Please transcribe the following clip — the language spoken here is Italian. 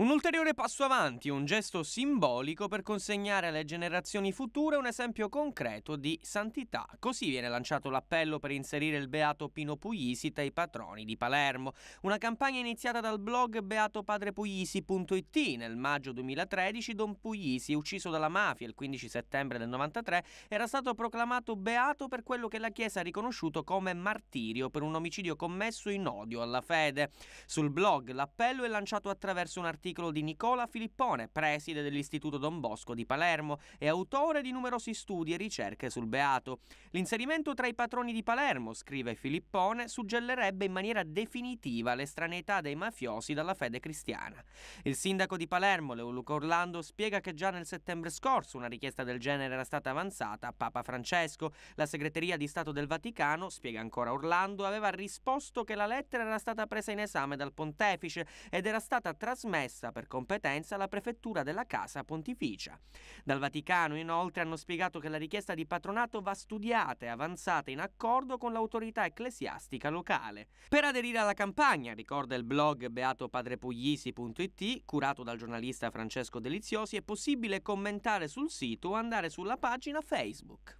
Un ulteriore passo avanti, un gesto simbolico per consegnare alle generazioni future un esempio concreto di santità. Così viene lanciato l'appello per inserire il Beato Pino Puglisi tra i patroni di Palermo. Una campagna iniziata dal blog beatopadrepuglisi.it nel maggio 2013 Don Puglisi, ucciso dalla mafia il 15 settembre del 93, era stato proclamato beato per quello che la Chiesa ha riconosciuto come martirio per un omicidio commesso in odio alla fede. Sul blog l'appello è lanciato attraverso un articolo articolo di Nicola Filippone, preside dell'Istituto Don Bosco di Palermo e autore di numerosi studi e ricerche sul Beato. L'inserimento tra i patroni di Palermo, scrive Filippone, suggellerebbe in maniera definitiva l'estraneità dei mafiosi dalla fede cristiana. Il sindaco di Palermo, Leoluco Orlando, spiega che già nel settembre scorso una richiesta del genere era stata avanzata a Papa Francesco. La segreteria di Stato del Vaticano, spiega ancora Orlando, aveva risposto che la lettera era stata presa in esame dal pontefice ed era stata trasmessa concessa per competenza alla prefettura della Casa Pontificia. Dal Vaticano inoltre hanno spiegato che la richiesta di patronato va studiata e avanzata in accordo con l'autorità ecclesiastica locale. Per aderire alla campagna, ricorda il blog beatopadrepuglisi.it, curato dal giornalista Francesco Deliziosi, è possibile commentare sul sito o andare sulla pagina Facebook.